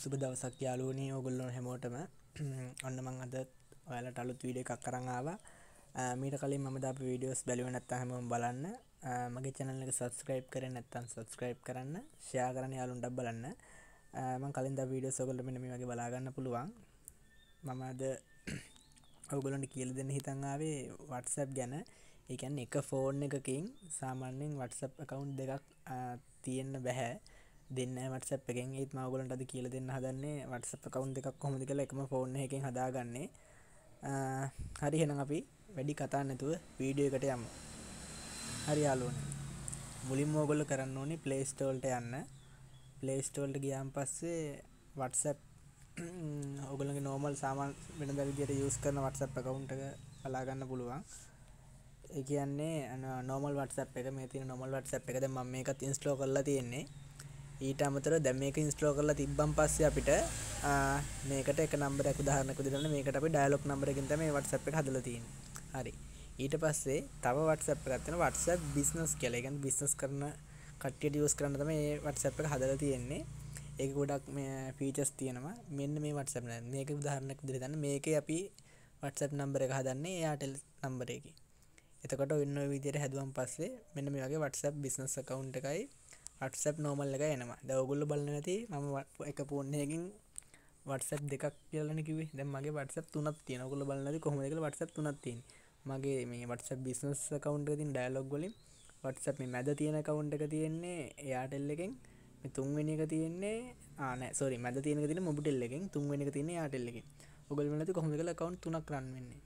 සුබ දවසක් යාලුවනී ඕගොල්ලොන් හැමෝටම ඔන්න මං අද ඔයාලට අලුත් වීඩ එකක් කරංආාව මීට කලින් මද අප වීඩියෝස් බැලිව නැත්තා හැමෝම් බලන්න මගේ චැනල්ල එක සබස්ක්‍රයිබ් කර නැත්තන් සබස්ක්‍රයිබ් කරන්න ෂයා කරන යාලුන්ට බලන්න මං කලින් ද වීඩියෝ සොගොල්ල මෙනම වගේ බලාගන්න පුළුවන් මම අද ඔවගොලොන්ට කියල දෙන්න හිතංආාවේ වටසැප් ගැන එකන් එක ෆෝන් එකකින් සාමාන්‍යෙන් වටසප් කවුන්් දෙකක් තියෙන්න බැහැ දෙන්න වටසප් එකෙන් ඒත් මවගලට අද කියල දෙන්න හදන්නේ වටසප් කවුන්් එකක් කොමද කළ එකම ෆෝන් එකෙන් හදාගන්නේ හරි හෙන අපි වැඩි කතා නැතුව වීඩියෝ එකට යම හරි යාලුවන මුලින් මෝගොල්ල කරන්න ඕනි පලේස්ටෝල්ට යන්න පලේස්ටෝල්ට ගියම් පස්සේ වටසප් ඔගලගේ නෝමල් සාමාන් වෙන දැවිදියට යස් කරන වටසප් කවුන්ට පලාගන්න පුළුවන් ඒ කියන්නේ නෝමල් වටසප් එක මේ තින නොමල් වටසප් එකද ම මේකත් ඉන්ස්ලෝ කරලා තියෙන්නේ ඊට අමතර දැම් මේක ඉන්ස්ට්‍රෝ කරලා තිබ්බන් පස්සේ අපිට මේකට එක නම්බරයක් උදාහරණයක් විදිහට මේකට අපි ඩයලොග් නම්බර එකකින් තමයි WhatsApp එක හදලා තියෙන්නේ. හරි. ඊට පස්සේ තව WhatsApp එකක් තියෙනවා WhatsApp business කියලා. ඒ කියන්නේ business කරන කට්ටියට යූස් කරන්න තමයි මේ WhatsApp එක හදලා තියෙන්නේ. ඒක ගොඩක් මේ ෆීචර්ස් තියෙනවා. මෙන්න මේ WhatsApp නේද. මේක උදාහරණයක් විදිහට ගන්න. මේකේ අපි WhatsApp නම්බර එක හදන්නේ Airtel නම්බර එකේ. එතකොට ඔන්න විදියට හැදුවන් පස්සේ මෙන්න මේ වගේ WhatsApp business account එකයි වටසප් නෝමල් එක එනවා දවගුල්ල බලන ඇති මම එක පෝන්නයකින් වටසප් දෙකක් කියලන කිවේ දැ මගේ වටසප් තුනත් තියනකුල බලන්නද කොහොමදක වටසප් තුනත් තින් මගේ මේ වටසප් බිස්නස් කවුන්ට තින් ඩයිලොග් ගොලින් වටසප් මේ මැද තියෙන කවුන්් එක තියෙන්නේ එයාටෙල් එකෙන් තුන්වෙෙන එක තියෙන්නේ ආන සොරි මැද තියෙන තින මොබිටෙල් එකෙන් තුන්වෙෙන එක තියන්නේ යාටෙල්ලෙක ඔගල් වලති කොහොම කළ කවුන්් තුනක් රන් වෙන්නේ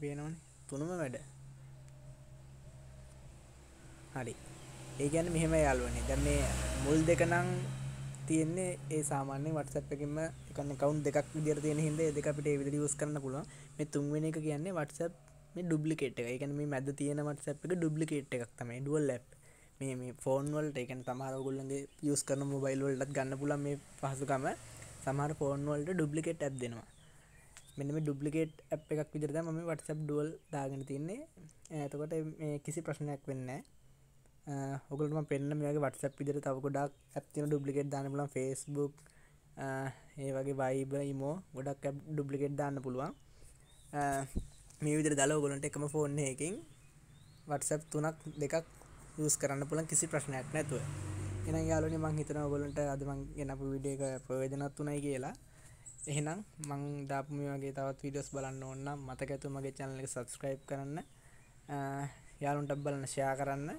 පේනවන තුනම වැඩ හරි ඒ ගැන මෙහෙම යාලුවනේ දැ මේ මුල් දෙක නං තියන්නේ ඒ සාමාන්‍ය වටසප්කින්ම එකන්න කවුන් දෙකක් විදර තියෙන හිද දෙක අපිට විදි ස් කරන්න පුළුවන් මේ තුන්වෙන එක කියන්නේ වටසප් මේ ඩුබ්ලිකේට් එක එකන මේ මැද තියෙන වටසප් එක ඩුබ්ලිකේට් එකක් තමයි ඩුවල් ලැප් මේ ෆෝන්වල්ට එකන තමාරගුල්ලගේ යස් කරන මොබයිල් වල්ලත් ගන්න පුල මේ පහසුකම සමහර ෆෝන්වල්ට ඩුප්ලිකේට් ඇබ් දෙෙනවා මෙම ඩුප්ලිකේට් ඇ් එකක් විදිරද ම වටසබ් ඩුවල් දාගෙන තින්නේ ඇතකොට කිසි ප්‍රශ්නයක් වෙන්න ඔකලටම පෙන්න්න මේගේ වටසැප් විදිර තව ගොඩක් ඇත්තින ඩුපලිකෙට් දාන්න පුලන් ෆෙස්බුක් ඒ වගේ බයිබ ඉමෝ ගොඩක් ඩුප්ලිකෙට් දාන්න පුළුවන් මේ විදිර දල ඔගොලන්ට එකම ෆෝන් එකින් වටසැප් තුනක් දෙකක් යස් කරන්න පුළන් කිසි ප්‍රශ්නයක් නැතුව එන යාලන මං හිතන ඔගොලන්ට අදමං එනපු විඩියක ප්‍රවේදනත් වනයි කියලා එහෙනම් මං දාපම වගේ තවත් විඩියස් බලන්න ඕන්නම් මතකඇතුමගේ චැනල සබස්ක්‍රයිබ් කරන්න යාලුන්ට බලන්න ෂයා කරන්න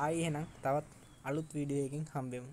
ආයි එහෙනම් තවත් අලුත් වීඩියෝ එකකින් හම්බෙමු